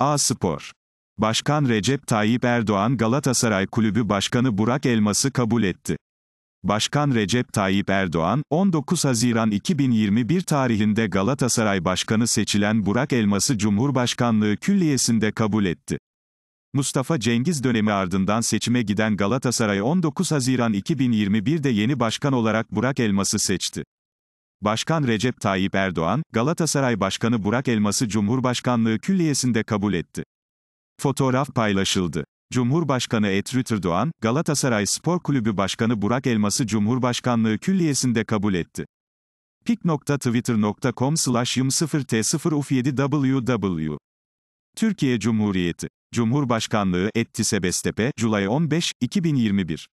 A-Spor. Başkan Recep Tayyip Erdoğan Galatasaray Kulübü Başkanı Burak Elmas'ı kabul etti. Başkan Recep Tayyip Erdoğan, 19 Haziran 2021 tarihinde Galatasaray Başkanı seçilen Burak Elmas'ı Cumhurbaşkanlığı Külliyesi'nde kabul etti. Mustafa Cengiz dönemi ardından seçime giden Galatasaray 19 Haziran 2021'de yeni başkan olarak Burak Elmas'ı seçti. Başkan Recep Tayyip Erdoğan, Galatasaray Başkanı Burak Elmas'ı Cumhurbaşkanlığı Külliyesi'nde kabul etti. Fotoğraf paylaşıldı. Cumhurbaşkanı Etrit Erdoğan, Galatasaray Spor Kulübü Başkanı Burak Elmas'ı Cumhurbaşkanlığı Külliyesi'nde kabul etti. pik.twitter.com slash 0t0uf7ww Türkiye Cumhuriyeti Cumhurbaşkanlığı Etti Sebestepe, Julay 15, 2021